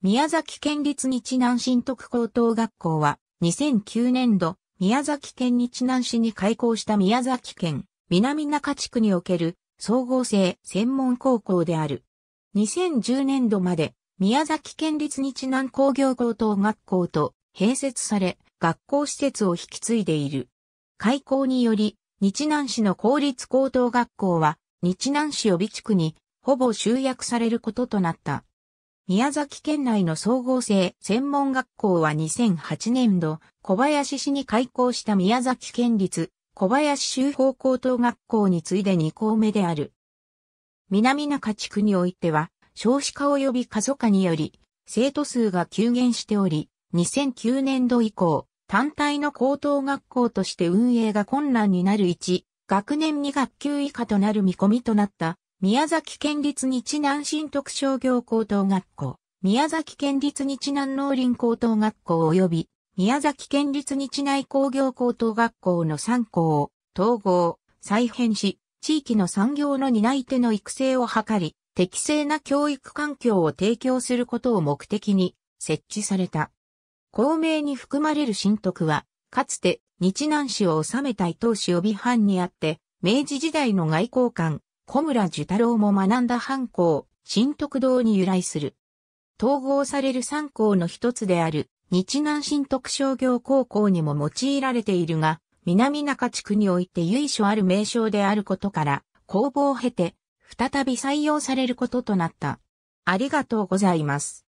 宮崎県立日南新徳高等学校は、2009年度、宮崎県日南市に開校した宮崎県南中地区における総合性専門高校である。2010年度まで宮崎県立日南工業高等学校と併設され、学校施設を引き継いでいる。開校により、日南市の公立高等学校は、日南市予備地区にほぼ集約されることとなった。宮崎県内の総合性専門学校は2008年度、小林市に開校した宮崎県立小林修法高等学校に次いで2校目である。南中地区においては、少子化及び過疎化により、生徒数が急減しており、2009年度以降、単体の高等学校として運営が困難になる1、学年2学級以下となる見込みとなった宮崎県立日南新徳商業高等学校、宮崎県立日南農林高等学校及び、宮崎県立日内工業高等学校の3校を統合、再編し、地域の産業の担い手の育成を図り、適正な教育環境を提供することを目的に設置された。公明に含まれる新徳は、かつて日南市を治めた伊藤市帯藩にあって、明治時代の外交官、小村寿太郎も学んだ藩校、新徳堂に由来する。統合される三校の一つである、日南新徳商業高校にも用いられているが、南中地区において由緒ある名称であることから、公募を経て、再び採用されることとなった。ありがとうございます。